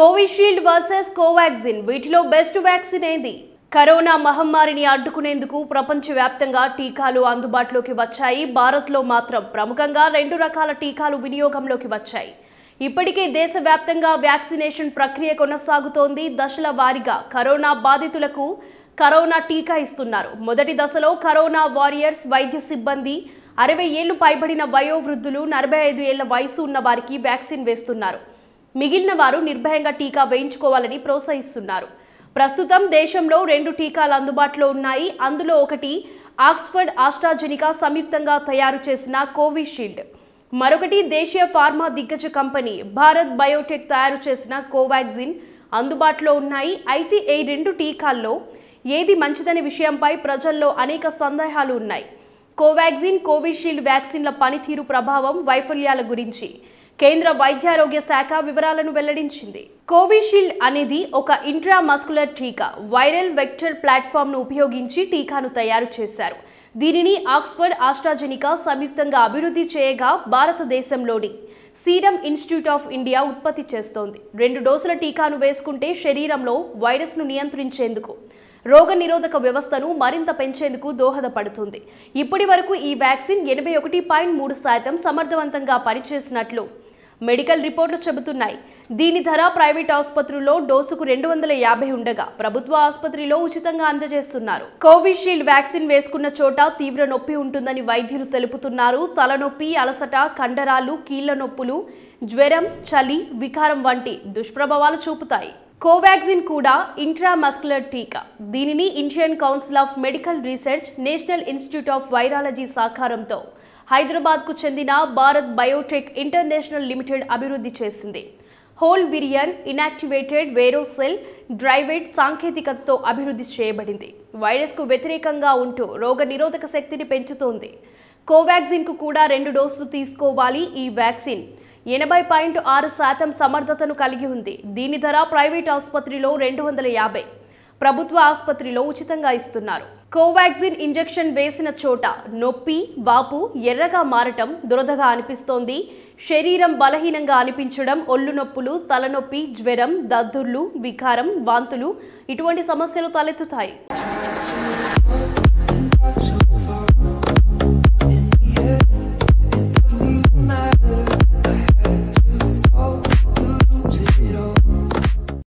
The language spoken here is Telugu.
కోవిషీల్డ్ వర్సెస్ కోవాక్సిన్ వీటిలో బెస్ట్ వ్యాక్సిన్ ఏది కరోనా మహమ్మారిని అడ్డుకునేందుకు ప్రపంచవ్యాప్తంగా టీకాలు అందుబాటులోకి వచ్చాయి భారత్లో మాత్రం ప్రముఖంగా రెండు రకాల టీకాలు వినియోగంలోకి వచ్చాయి ఇప్పటికే దేశవ్యాప్తంగా వ్యాక్సినేషన్ ప్రక్రియ కొనసాగుతోంది దశల వారీగా కరోనా బాధితులకు కరోనా టీకా ఇస్తున్నారు మొదటి దశలో కరోనా వారియర్స్ వైద్య సిబ్బంది అరవై ఏళ్లు పైబడిన వయోవృద్ధులు నలభై ఐదు ఏళ్ల వయసు ఉన్న వారికి వ్యాక్సిన్ వేస్తున్నారు మిగిలిన వారు నిర్భయంగా టీకా వేయించుకోవాలని ప్రోత్సహిస్తున్నారు ప్రస్తుతం దేశంలో రెండు టీకాలు అందుబాటులో ఉన్నాయి అందులో ఒకటి ఆక్స్ఫర్డ్ ఆస్ట్రాజెనికా సంయుక్తంగా తయారు చేసిన కోవిషీల్డ్ మరొకటి దేశీయ ఫార్మా దిగ్గజ కంపెనీ భారత్ బయోటెక్ తయారు చేసిన కోవాక్సిన్ అందుబాటులో ఉన్నాయి అయితే ఈ రెండు టీకాల్లో ఏది మంచిదనే విషయంపై ప్రజల్లో అనేక సందేహాలు ఉన్నాయి కోవాక్సిన్ కోవిషీల్డ్ వ్యాక్సిన్ల పనితీరు ప్రభావం వైఫల్యాల గురించి కేంద్ర వైద్యారోగ్య శాఖ వివరాలను వెల్లడించింది కోవిషీల్డ్ అనేది ఒక ఇంట్రా మస్కులర్ టీకా వైరల్ వెక్టర్ ప్లాట్ఫామ్ను ఉపయోగించి టీకాను తయారు చేశారు దీనిని ఆక్స్ఫర్డ్ ఆస్ట్రాజెనికా సంయుక్తంగా అభివృద్ధి చేయగా భారతదేశంలోని సీరం ఇన్స్టిట్యూట్ ఆఫ్ ఇండియా ఉత్పత్తి చేస్తోంది రెండు డోసుల టీకాను వేసుకుంటే శరీరంలో వైరస్ను నియంత్రించేందుకు రోగ నిరోధక వ్యవస్థను మరింత పెంచేందుకు దోహదపడుతుంది ఇప్పటి వరకు ఈ వ్యాక్సిన్ ఎనభై ఒకటి పాయింట్ మూడు శాతం సమర్థవంతంగా పనిచేసినట్లు మెడికల్ రిపోర్ట్లు చెబుతున్నాయి దీని ధర ప్రైవేట్ ఆసుపత్రుల్లో డోసుకు రెండు వందల యాభై ఉండగా ప్రభుత్వ ఆసుపత్రిలో ఉచితంగా అందజేస్తున్నారు కోవిషీల్డ్ వ్యాక్సిన్ వేసుకున్న చోట తీవ్ర నొప్పి ఉంటుందని వైద్యులు తెలుపుతున్నారు తలనొప్పి అలసట కండరాలు కీళ్ల నొప్పులు జ్వరం చలి వికారం వంటి దుష్ప్రభావాలు చూపుతాయి కోవాక్సిన్ కూడా ఇంట్రామస్కులర్ టీకా దీనిని Indian council of medical research national institute of virology సహకారంతో హైదరాబాద్కు చెందిన భారత్ బయోటెక్ ఇంటర్నేషనల్ లిమిటెడ్ అభివృద్ధి చేసింది హోల్ విరియన్ ఇనాక్టివేటెడ్ వేరోసెల్ డ్రైవేట్ సాంకేతికతతో అభివృద్ధి చేయబడింది వైరస్కు వ్యతిరేకంగా ఉంటూ రోగ నిరోధక శక్తిని పెంచుతోంది కోవాక్సిన్కు కూడా రెండు డోసులు తీసుకోవాలి ఈ వ్యాక్సిన్ ఎనభై పాయింట్ ఆరు శాతం సమర్థతను కలిగి ఉంది దీని ధర ప్రైవేట్ ఆసుపత్రిలో రెండు వందల యాభై ప్రభుత్వ ఆసుపత్రిలో ఉచితంగా ఇస్తున్నారు కోవాక్సిన్ ఇంజెక్షన్ వేసిన చోట నొప్పి వాపు ఎర్రగా మారటం దురదగా అనిపిస్తోంది శరీరం బలహీనంగా అనిపించడం ఒళ్ళు నొప్పులు తలనొప్పి జ్వరం దద్దుర్లు వికారం వాంతులు ఇటువంటి సమస్యలు తలెత్తుతాయి